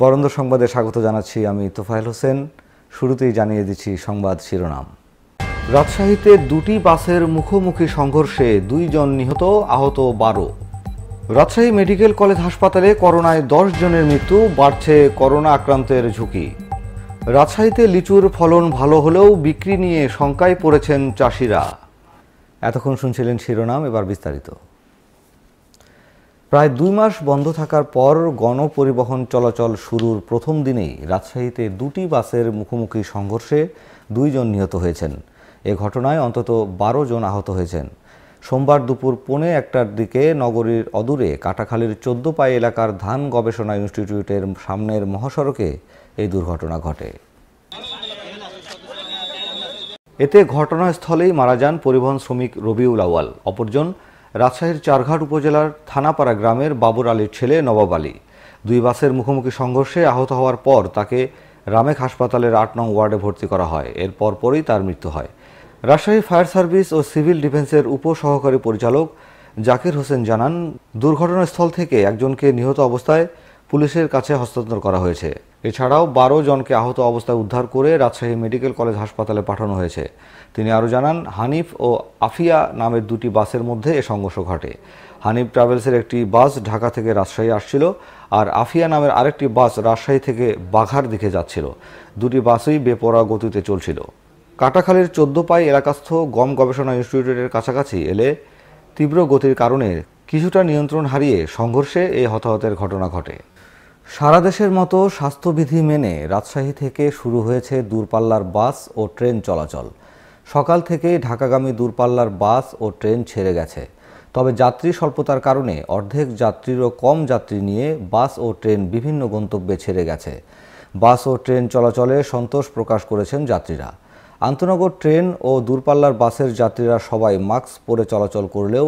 বরন্দ সংবাদে স্বাগত জানাচ্ছি আমি তোফায়েল হোসেন শুরুতেই জানিয়ে দিচ্ছি সংবাদ শিরোনাম রাজশাহীতে দুটি বাসের মুখোমুখি সংঘর্ষে দুইজন নিহত আহত বারো রাজশাহী মেডিকেল কলেজ হাসপাতালে করোনায় দশ জনের মৃত্যু বাড়ছে করোনা আক্রান্তের ঝুঁকি রাজশাহীতে লিচুর ফলন ভালো হলেও বিক্রি নিয়ে শঙ্কায় পড়েছেন চাষিরা এতক্ষণ শুনছিলেন শিরোনাম এবার বিস্তারিত প্রায় দুই মাস বন্ধ থাকার পর গণপরিবহন চলাচল শুরুর প্রথম দিনেই রাজশাহীতে দুটি বাসের মুখোমুখি সংঘর্ষে দুইজন নিহত হয়েছেন এ ঘটনায় অন্তত বারো জন আহত হয়েছেন সোমবার দুপুর পৌনে একটার দিকে নগরীর অদূরে কাটাখালীর চোদ্দপাই এলাকার ধান গবেষণা ইনস্টিটিউটের সামনের মহাসড়কে এই দুর্ঘটনা ঘটে এতে ঘটনাস্থলেই মারা যান পরিবহন শ্রমিক রবিউল আওয়াল অপরজন রাজশাহীর চারঘাট উপজেলার থানাপাড়া গ্রামের বাবুর আলীর ছেলে নবাব আলী দুই বাসের মুখোমুখি সংঘর্ষে আহত হওয়ার পর তাকে রামেক হাসপাতালের আট নং ওয়ার্ডে ভর্তি করা হয় এর পরই তার মৃত্যু হয় রাজশাহী ফায়ার সার্ভিস ও সিভিল ডিফেন্সের উপসহকারী পরিচালক জাকির হোসেন জানান দুর্ঘটনাস্থল থেকে একজনকে নিহত অবস্থায় পুলিশের কাছে হস্তান্তর করা হয়েছে এছাড়াও বারো জনকে আহত অবস্থায় উদ্ধার করে রাজশাহী মেডিকেল কলেজ হাসপাতালে পাঠানো হয়েছে তিনি আরও জানান হানিফ ও আফিয়া নামের দুটি বাসের মধ্যে এ সংঘর্ষ ঘটে হানিফ ট্রাভেলসের একটি বাস ঢাকা থেকে রাজশাহী আসছিল আর আফিয়া নামের আরেকটি বাস রাজশাহী থেকে বাঘার দিকে যাচ্ছিল দুটি বাসই বেপরা গতিতে চলছিল কাটাখালের চোদ্দপাই এলাকাস্থ গম গবেষণা ইনস্টিটিউটের কাছাকাছি এলে তীব্র গতির কারণে কিছুটা নিয়ন্ত্রণ হারিয়ে সংঘর্ষে এই হতাহতের ঘটনা ঘটে সারা দেশের মতো স্বাস্থ্যবিধি মেনে রাজশাহী থেকে শুরু হয়েছে দূরপাল্লার বাস ও ট্রেন চলাচল সকাল থেকেই ঢাকাগামী দূরপাল্লার বাস ও ট্রেন ছেড়ে গেছে তবে যাত্রী স্বল্পতার কারণে অর্ধেক যাত্রীরও কম যাত্রী নিয়ে বাস ও ট্রেন বিভিন্ন গন্তব্যে ছেড়ে গেছে বাস ও ট্রেন চলাচলে সন্তোষ প্রকাশ করেছেন যাত্রীরা আন্তনগর ট্রেন ও দূরপাল্লার বাসের যাত্রীরা সবাই মাস্ক পরে চলাচল করলেও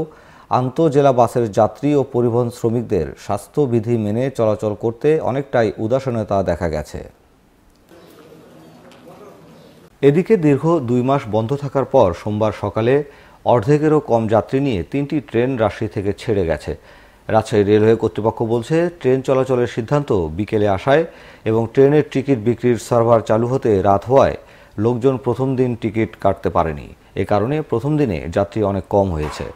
আন্তজেলা বাসের যাত্রী ও পরিবহন শ্রমিকদের স্বাস্থ্যবিধি মেনে চলাচল করতে অনেকটাই উদাসীনতা দেখা গেছে এদিকে দীর্ঘ দুই মাস বন্ধ থাকার পর সোমবার সকালে অর্ধেকেরও কম যাত্রী নিয়ে তিনটি ট্রেন রাশি থেকে ছেড়ে গেছে রাজশাহী রেলওয়ে কর্তৃপক্ষ বলছে ট্রেন চলাচলের সিদ্ধান্ত বিকেলে আসায় এবং ট্রেনের টিকিট বিক্রির সার্ভার চালু হতে রাত হওয়ায় লোকজন প্রথম দিন টিকিট কাটতে পারেনি এ কারণে প্রথম দিনে যাত্রী অনেক কম হয়েছে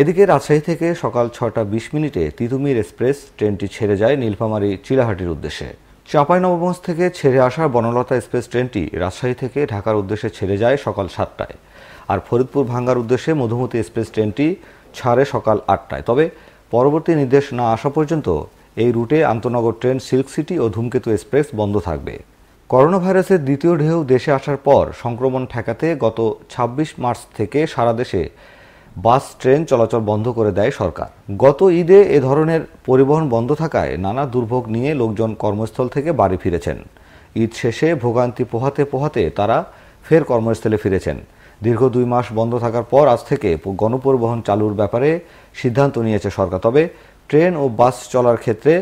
এদিকে রাজশাহী থেকে সকাল ছটা বিশ মিনিটে তিতুমির এক্সপ্রেস ট্রেনটি ছেড়ে যায় নীলফামারী চিলাহাটির উদ্দেশ্যে নবগঞ্জ থেকে ছেড়ে আসা বনলতা এক্সপ্রেস ট্রেনটি রাজশাহী থেকে ঢাকার উদ্দেশ্যে ছেড়ে যায় সকাল সাতটায় আর ফরিদপুর ভাঙ্গার উদ্দেশ্যে মধুমতি এক্সপ্রেস ট্রেনটি ছাড়ে সকাল আটটায় তবে পরবর্তী নির্দেশ না আসা পর্যন্ত এই রুটে আন্তনগর ট্রেন সিল্ক সিটি ও ধূমকেতু এক্সপ্রেস বন্ধ থাকবে করোনা ভাইরাসের দ্বিতীয় ঢেউ দেশে আসার পর সংক্রমণ ঠেকাতে গত ২৬ মার্চ থেকে সারা দেশে বাস ট্রেন চলাচল বন্ধ করে দেয় সরকার গত ঈদে এ ধরনের পরিবহন বন্ধ থাকায় নানা দুর্ভোগ নিয়ে লোকজন কর্মস্থল থেকে বাড়ি ফিরেছেন ঈদ শেষে ভোগান্তি পোহাতে পোহাতে তারা ফের কর্মস্থলে ফিরেছেন দীর্ঘ দুই মাস বন্ধ থাকার পর আজ থেকে গণপরিবহন চালুর ব্যাপারে সিদ্ধান্ত নিয়েছে সরকার তবে ট্রেন ও বাস চলার ক্ষেত্রে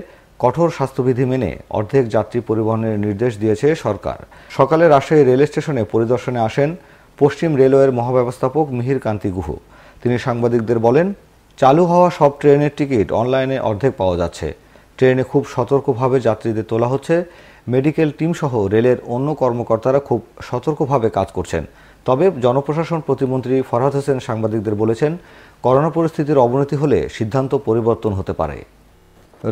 কঠোর স্বাস্থ্যবিধি মেনে অর্ধেক যাত্রী পরিবহনের নির্দেশ দিয়েছে সরকার সকালে রাজশাহী রেল স্টেশনে পরিদর্শনে আসেন পশ্চিম রেলওয়ের মহাব্যবস্থাপক মিহির কান্তি গুহ তিনি সাংবাদিকদের বলেন চালু হওয়া সব ট্রেনের টিকিট অনলাইনে অর্ধেক পাওয়া যাচ্ছে ট্রেনে খুব সতর্কভাবে যাত্রীদের তোলা হচ্ছে মেডিকেল টিমসহ রেলের অন্য কর্মকর্তারা খুব সতর্কভাবে কাজ করছেন তবে জনপ্রশাসন প্রতিমন্ত্রী ফরহাদ হোসেন সাংবাদিকদের বলেছেন করোনা পরিস্থিতির অবনতি হলে সিদ্ধান্ত পরিবর্তন হতে পারে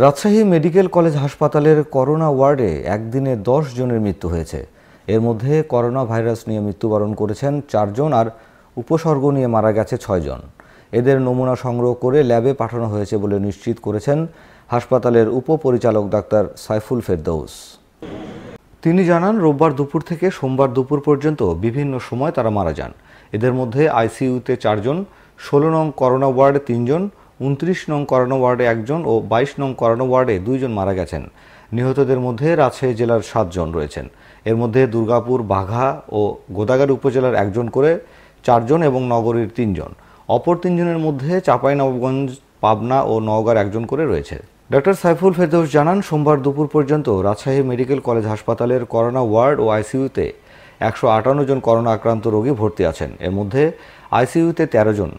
রাজশাহী মেডিকেল কলেজ হাসপাতালের করোনা ওয়ার্ডে একদিনে দশ জনের মৃত্যু হয়েছে এর মধ্যে করোনা ভাইরাস নিয়ে মৃত্যুবরণ করেছেন চারজন আর উপসর্গ নিয়ে মারা গেছে ছয়জন এদের নমুনা সংগ্রহ করে ল্যাবে পাঠানো হয়েছে বলে নিশ্চিত করেছেন হাসপাতালের উপপরিচালক ডাক্তার সাইফুল ফেরদৌস তিনি জানান রোববার দুপুর থেকে সোমবার দুপুর পর্যন্ত বিভিন্ন সময় তারা মারা যান এদের মধ্যে আইসিইউতে চারজন ষোলো নং করোনা ওয়ার্ডে তিনজন উনত্রিশ নং করোনা ওয়ার্ডে একজন ও বাইশ নং করোনা ওয়ার্ডে দুইজন মারা গেছেন নিহতদের মধ্যে রাজশাহী জেলার সাতজন রয়েছেন এর মধ্যে দুর্গাপুর বাঘা ও গোদাগাড়ি উপজেলার একজন করে চারজন এবং নগরীর তিনজন অপর তিনজনের মধ্যে চাঁপাইনবাবগঞ্জ পাবনা ও নওগাঁর একজন করে রয়েছে ডক্টর সাইফুল ফেরদৌস জানান সোমবার দুপুর পর্যন্ত রাজশাহী মেডিকেল কলেজ হাসপাতালের করোনা ওয়ার্ড ও আইসিইউতে একশো আটান্ন জন করোনা আক্রান্ত রোগী ভর্তি আছেন এর মধ্যে আইসিইউতে তেরো জন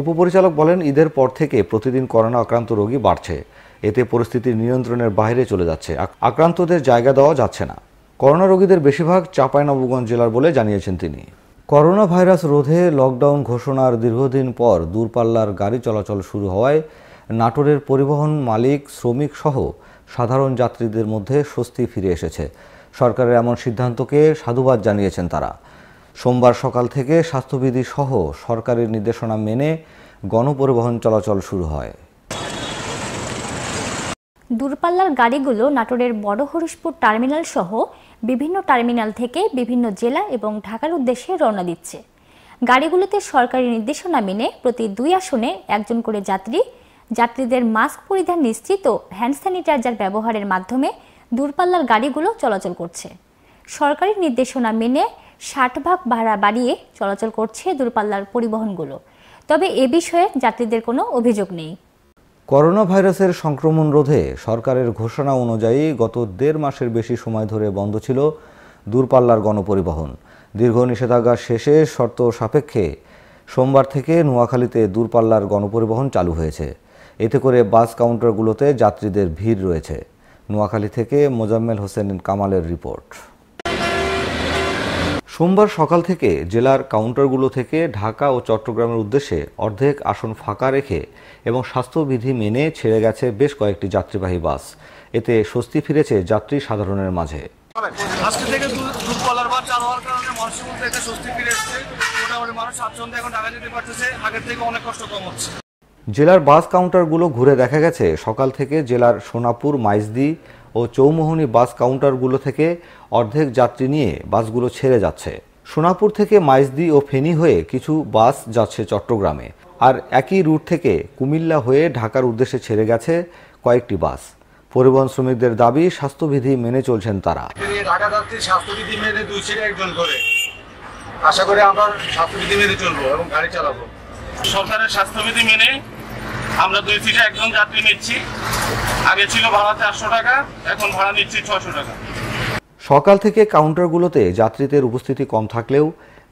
উপপরিচালক বলেন ঈদের পর থেকে প্রতিদিন করোনা আক্রান্ত রোগী বাড়ছে এতে পরিস্থিতি নিয়ন্ত্রণের বাইরে চলে যাচ্ছে আক্রান্তদের জায়গা দেওয়া যাচ্ছে না করোনা রোগীদের বেশিরভাগ নবগঞ্জ জেলার বলে জানিয়েছেন তিনি করোনা ভাইরাস রোধে লকডাউন ঘোষণার দীর্ঘদিন পর দূরপাল্লার গাড়ি চলাচল শুরু হওয়ায় নাটোরের পরিবহন মালিক শ্রমিক সহ সাধারণ যাত্রীদের মধ্যে স্বস্তি ফিরে এসেছে সরকারের এমন সিদ্ধান্তকে সাধুবাদ জানিয়েছেন তারা সোমবার সকাল থেকে স্বাস্থ্যবিধি সহ সরকারের নির্দেশনা মেনে গণপরিবহন চলাচল শুরু হয় দূরপাল্লার গাড়িগুলো নাটোরের বড় হরিশপুর টার্মিনাল সহ বিভিন্ন টার্মিনাল থেকে বিভিন্ন জেলা এবং ঢাকার উদ্দেশ্যে রওনা দিচ্ছে গাড়িগুলোতে সরকারি নির্দেশনা মেনে প্রতি দুই আসনে একজন করে যাত্রী যাত্রীদের মাস্ক পরিধান নিশ্চিত হ্যান্ড স্যানিটাইজার ব্যবহারের মাধ্যমে দূরপাল্লার গাড়িগুলো চলাচল করছে সরকারি নির্দেশনা মেনে ষাট ভাগ ভাড়া বাড়িয়ে চলাচল করছে দূরপাল্লার পরিবহনগুলো তবে এ বিষয়ে যাত্রীদের কোনো অভিযোগ নেই করোনা ভাইরাসের সংক্রমণ রোধে সরকারের ঘোষণা অনুযায়ী গত দেড় মাসের বেশি সময় ধরে বন্ধ ছিল দূরপাল্লার গণপরিবহন দীর্ঘ নিষেধাজ্ঞা শেষে শর্ত সাপেক্ষে সোমবার থেকে নোয়াখালীতে দূরপাল্লার গণপরিবহন চালু হয়েছে এতে করে বাস কাউন্টারগুলোতে যাত্রীদের ভিড় রয়েছে নোয়াখালী থেকে মোজাম্মেল হোসেন কামালের রিপোর্ট সোমবার সকাল থেকে জেলার কাউন্টারগুলো থেকে ঢাকা ও চট্টগ্রামের উদ্দেশ্যে অর্ধেক আসন ফাঁকা রেখে এবং স্বাস্থ্যবিধি মেনে ছেড়ে গেছে বেশ কয়েকটি যাত্রীবাহী বাস এতে স্বস্তি ফিরেছে যাত্রী সাধারণের মাঝে জেলার বাস কাউন্টারগুলো ঘুরে দেখা গেছে সকাল থেকে জেলার সোনাপুর মাইজদি ও চৌমোহনী বাস কাউন্টারগুলো থেকে অর্ধেক যাত্রী নিয়ে বাসগুলো ছেড়ে যাচ্ছে সোনাপুর থেকে মাইজদি ও ফেনী হয়ে কিছু বাস যাচ্ছে চট্টগ্রামে আর একই রুট থেকে কুমিল্লা হয়ে ঢাকার উদ্দেশ্যে ছেড়ে গেছে কয়েকটি বাস পরিবহন শ্রমিকদের দাবি স্বাস্থ্যবিধি মেনে চলছেন তারা ঢাকা স্বাস্থ্যবিধি মেনে দুই একজন করে আশা করে আমরা স্বাস্থ্যবিধি মেনে চলবো এবং গাড়ি চালাবো সরকারের স্বাস্থ্যবিধি মেনে আমরা দুই একজন যাত্রী নিচ্ছি আগে ছিল ভাড়া চারশো টাকা এখন ভাড়া নিচ্ছি ছশো টাকা সকাল থেকে কাউন্টারগুলোতে যাত্রীদের উপস্থিতি কম থাকলেও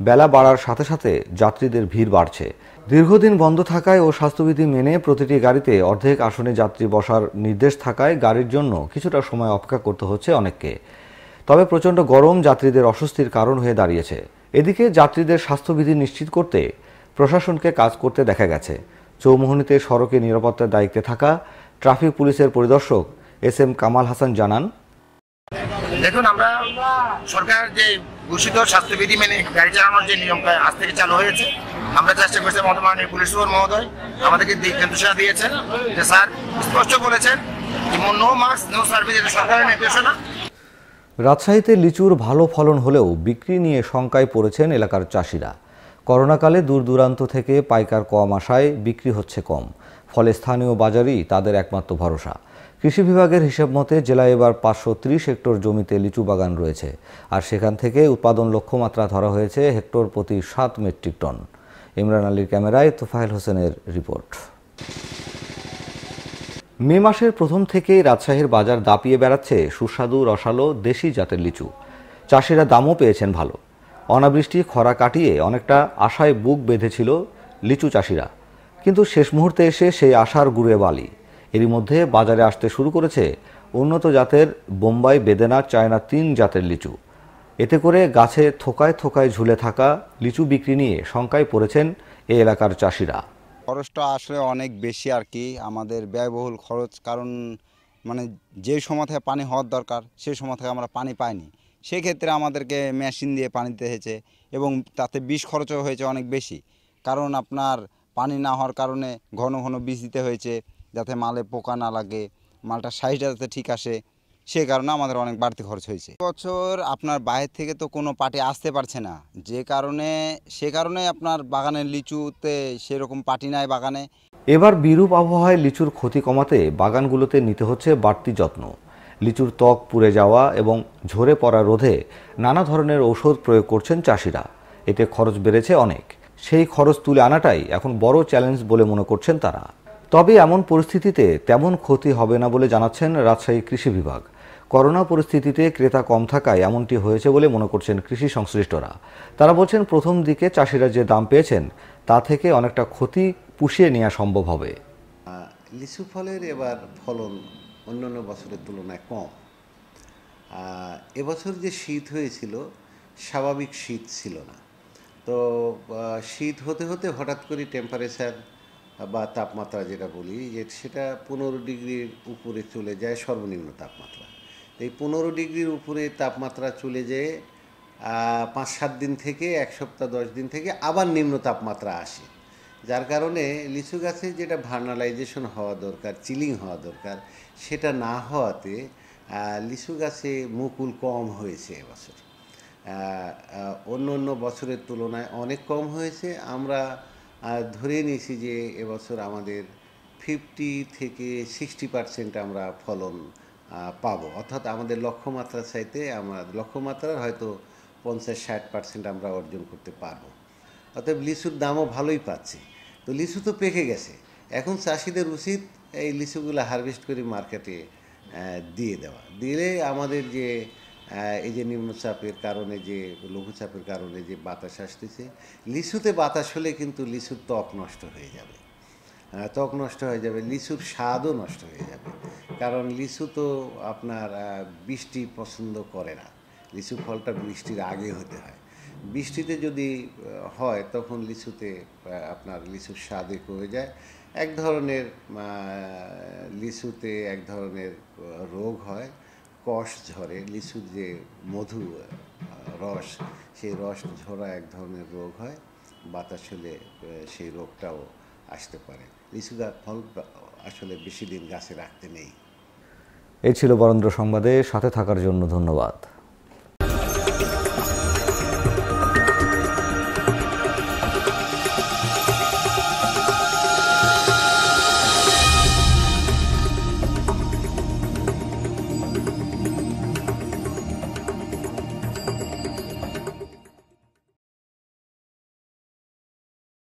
বেলা বাড়ার সাথে সাথে যাত্রীদের ভিড় বাড়ছে দীর্ঘদিন বন্ধ থাকায় ও স্বাস্থ্যবিধি মেনে প্রতিটি গাড়িতে অর্ধেক আসনে যাত্রী বসার নির্দেশ থাকায় গাড়ির জন্য কিছুটা সময় অপেক্ষা করতে হচ্ছে অনেককে তবে প্রচণ্ড গরম যাত্রীদের অস্বস্তির কারণ হয়ে দাঁড়িয়েছে এদিকে যাত্রীদের স্বাস্থ্যবিধি নিশ্চিত করতে প্রশাসনকে কাজ করতে দেখা গেছে চৌমোহনীতে সড়কে নিরাপত্তার দায়িত্বে থাকা ট্রাফিক পুলিশের পরিদর্শক এস এম কামাল হাসান জানান দেখুন আমরা সরকার যে ঘোষিত স্বাস্থ্যবিধি মেনে গাড়ি চালানোর যে নিয়মটা আজ থেকে চালু হয়েছে আমরা চেষ্টা করছি আমাদের পুলিশ সুপার মহোদয় আমাদেরকে দিক নির্দেশনা দিয়েছেন যে স্যার স্পষ্ট বলেছেন নো মাস্ক নো সার্ভিস এটা সরকারের নির্দেশনা রাজশাহীতে লিচুর ভালো ফলন হলেও বিক্রি নিয়ে শঙ্কায় পড়েছেন এলাকার চাষিরা করোনাকালে দূর দূরান্ত থেকে পাইকার কম আসায় বিক্রি হচ্ছে কম ফলে স্থানীয় বাজারই তাদের একমাত্র ভরসা কৃষি বিভাগের হিসাব মতে জেলায় এবার পাঁচশো হেক্টর জমিতে লিচু বাগান রয়েছে আর সেখান থেকে উৎপাদন লক্ষ্যমাত্রা ধরা হয়েছে হেক্টর প্রতি সাত মেট্রিক টন ইমরান আলীর ক্যামেরায় তোফায়েল হোসেনের রিপোর্ট মে মাসের প্রথম থেকেই রাজশাহীর বাজার দাপিয়ে বেড়াচ্ছে সুস্বাদু রসালো দেশি জাতের লিচু চাষিরা দামও পেয়েছেন ভালো অনাবৃষ্টি খরা কাটিয়ে অনেকটা আশায় বুক বেঁধেছিল লিচু চাষিরা কিন্তু শেষ মুহূর্তে এসে সেই আশার গুড়ে বালি এরই মধ্যে বাজারে আসতে শুরু করেছে উন্নত জাতের বোম্বাই বেদেনা চায়না তিন জাতের লিচু এতে করে গাছে থোকায় থোকায় ঝুলে থাকা লিচু বিক্রি নিয়ে শঙ্কায় পড়েছেন এ এলাকার চাষিরা খরচটা আসলে অনেক বেশি আর কি আমাদের ব্যয়বহুল খরচ কারণ মানে যে সময় থেকে পানি হওয়ার দরকার সেই সময় থেকে আমরা পানি পাইনি সেক্ষেত্রে আমাদেরকে মেশিন দিয়ে পানি দিতে হয়েছে এবং তাতে বিষ খরচও হয়েছে অনেক বেশি কারণ আপনার পানি না হওয়ার কারণে ঘন ঘন বিষ দিতে হয়েছে যাতে মালে পোকা না লাগে মালটার সাইজটা যাতে ঠিক আসে সে কারণে আমাদের অনেক বাড়তি খরচ হয়েছে বছর আপনার বাইরে থেকে তো কোনো পাটি আসতে পারছে না যে কারণে সে কারণে আপনার বাগানের লিচুতে সেরকম পাটি নাই বাগানে এবার বিরূপ আবহাওয়ায় লিচুর ক্ষতি কমাতে বাগানগুলোতে নিতে হচ্ছে বাড়তি যত্ন লিচুর ত্বক পুড়ে যাওয়া এবং ঝরে পড়া রোধে নানা ধরনের ঔষধ প্রয়োগ করছেন চাষিরা এতে খরচ বেড়েছে অনেক সেই খরচ তুলে আনাটাই এখন বড় চ্যালেঞ্জ বলে মনে করছেন তারা তবে এমন পরিস্থিতিতে তেমন ক্ষতি হবে না বলে জানাচ্ছেন রাজশাহী কৃষি বিভাগ করোনা পরিস্থিতিতে ক্রেতা কম থাকায় এমনটি হয়েছে বলে মনে করছেন কৃষি সংশ্লিষ্টরা তারা বলছেন প্রথম দিকে চাষিরা যে দাম পেয়েছেন তা থেকে অনেকটা ক্ষতি পুষিয়ে নেওয়া সম্ভব হবে লিচু ফলের এবার ফলন অন্যান্য বছরের তুলনায় কম এবছর যে শীত হয়েছিল স্বাভাবিক শীত ছিল না তো শীত হতে হতে হঠাৎ করে টেম্পারেচার বা তাপমাত্রা যেটা বলি যে সেটা পনেরো ডিগ্রির উপরে চলে যায় সর্বনিম্ন তাপমাত্রা এই পনেরো ডিগ্রির উপরে তাপমাত্রা চলে যেয়ে পাঁচ সাত দিন থেকে এক সপ্তাহ দশ দিন থেকে আবার নিম্ন তাপমাত্রা আসে যার কারণে লিচু গাছে যেটা ভার্নালাইজেশন হওয়া দরকার চিলিং হওয়া দরকার সেটা না হওয়াতে লিচু গাছে মুকুল কম হয়েছে এবছর অন্য অন্য বছরের তুলনায় অনেক কম হয়েছে আমরা আর ধরে নিয়েছি যে এবছর আমাদের ফিফটি থেকে সিক্সটি পার্সেন্ট আমরা ফলন পাবো অর্থাৎ আমাদের লক্ষ্যমাত্রা চাইতে আমরা লক্ষ্যমাত্রার হয়তো পঞ্চাশ ষাট পার্সেন্ট আমরা অর্জন করতে পারবো অর্থাৎ লিচুর দামও ভালোই পাচ্ছি তো লিচু তো পেকে গেছে এখন চাষিদের উচিত এই লিচুগুলো হারভেস্ট করে মার্কেটে দিয়ে দেওয়া দিলে আমাদের যে হ্যাঁ, এই যে নিম্নচাপের কারণে যে লঘুচাপের কারণে যে বাতাস আসতেছে লিচুতে বাতাস হলে কিন্তু লিচুর ত্বক নষ্ট হয়ে যাবে হ্যাঁ, ত্বক নষ্ট হয়ে যাবে লিচুর স্বাদও নষ্ট হয়ে যাবে কারণ লিচু তো আপনার বৃষ্টি পছন্দ করে না লিচু ফলটা বৃষ্টির আগে হতে হয় বৃষ্টিতে যদি হয় তখন লিচুতে আপনার লিচুর স্বাদে কমে যায় এক ধরনের লিচুতে এক ধরনের রোগ হয় কষ ঝরে লিচুর যে মধু রস সেই রস ঝরা এক ধরনের রোগ হয় বাতাস হলে সেই রোগটাও আসতে পারে লিচু গাছ ফল আসলে বেশি দিন গাছে রাখতে নেই এ ছিল বরেন্দ্র সংবাদে সাথে থাকার জন্য ধন্যবাদ